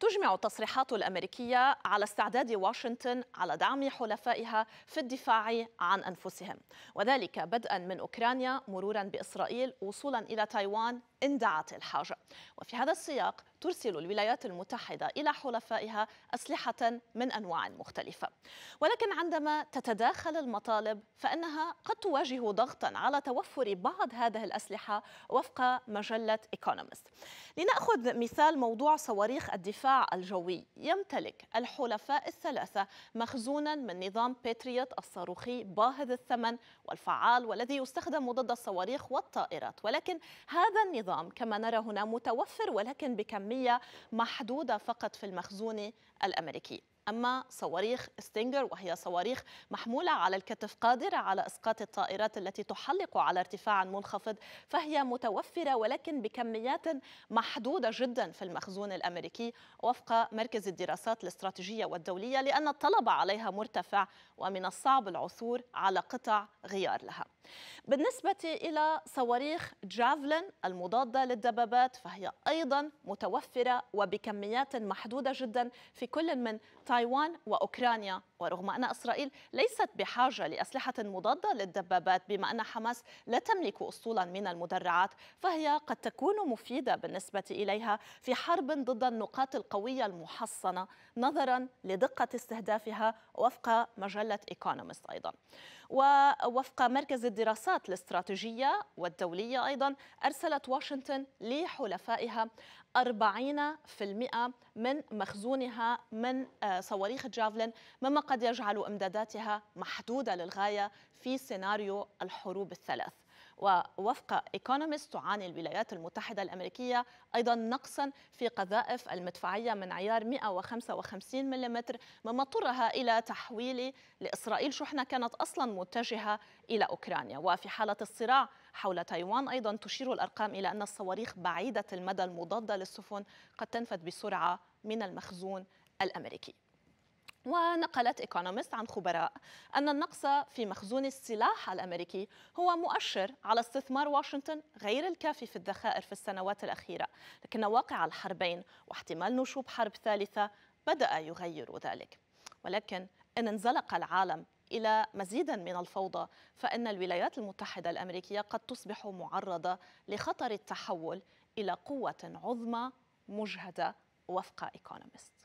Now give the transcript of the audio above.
تجمع التصريحات الامريكيه على استعداد واشنطن على دعم حلفائها في الدفاع عن انفسهم وذلك بدءا من اوكرانيا مرورا باسرائيل وصولا الى تايوان ان دعت الحاجه وفي هذا السياق ترسل الولايات المتحده الى حلفائها اسلحه من انواع مختلفه ولكن عندما تتداخل المطالب فانها قد تواجه ضغطا على توفر بعض هذه الاسلحه وفق مجله ايكونومست لناخذ مثال موضوع صواريخ الدفاع الجوي يمتلك الحلفاء الثلاثة مخزونا من نظام باتريوت الصاروخي باهظ الثمن والفعال والذي يستخدم ضد الصواريخ والطائرات ولكن هذا النظام كما نرى هنا متوفر ولكن بكمية محدودة فقط في المخزون الأمريكي أما صواريخ ستينجر وهي صواريخ محمولة على الكتف قادرة على إسقاط الطائرات التي تحلق على ارتفاع منخفض فهي متوفرة ولكن بكميات محدودة جدا في المخزون الأمريكي وفق مركز الدراسات الاستراتيجية والدولية لأن الطلب عليها مرتفع ومن الصعب العثور على قطع غيار لها بالنسبة إلى صواريخ جافلن المضادة للدبابات فهي أيضا متوفرة وبكميات محدودة جدا في كل من تايوان وأوكرانيا ورغم أن إسرائيل ليست بحاجة لأسلحة مضادة للدبابات بما أن حماس لا تملك أسطولا من المدرعات فهي قد تكون مفيدة بالنسبة إليها في حرب ضد النقاط القوية المحصنة نظرا لدقة استهدافها وفق مجلة إيكونومست أيضا ووفق مركز الدراسات الاستراتيجية والدولية أيضا أرسلت واشنطن لحلفائها 40% من مخزونها من آه، صواريخ جافلين مما قد يجعل إمداداتها محدودة للغاية في سيناريو الحروب الثلاث ووفق ايكونومست تعاني الولايات المتحدة الأمريكية أيضا نقصا في قذائف المدفعية من عيار 155 ملم مما اضطرها إلى تحويل لإسرائيل شحنة كانت أصلا متجهة إلى أوكرانيا وفي حالة الصراع حول تايوان أيضا تشير الأرقام إلى أن الصواريخ بعيدة المدى المضادة للسفن قد تنفذ بسرعة من المخزون الأمريكي ونقلت ايكونومست عن خبراء أن النقص في مخزون السلاح الأمريكي هو مؤشر على استثمار واشنطن غير الكافي في الذخائر في السنوات الأخيرة لكن واقع الحربين واحتمال نشوب حرب ثالثة بدأ يغير ذلك ولكن إن انزلق العالم إلى مزيد من الفوضى فإن الولايات المتحدة الأمريكية قد تصبح معرضة لخطر التحول إلى قوة عظمى مجهدة وفق إيكونومست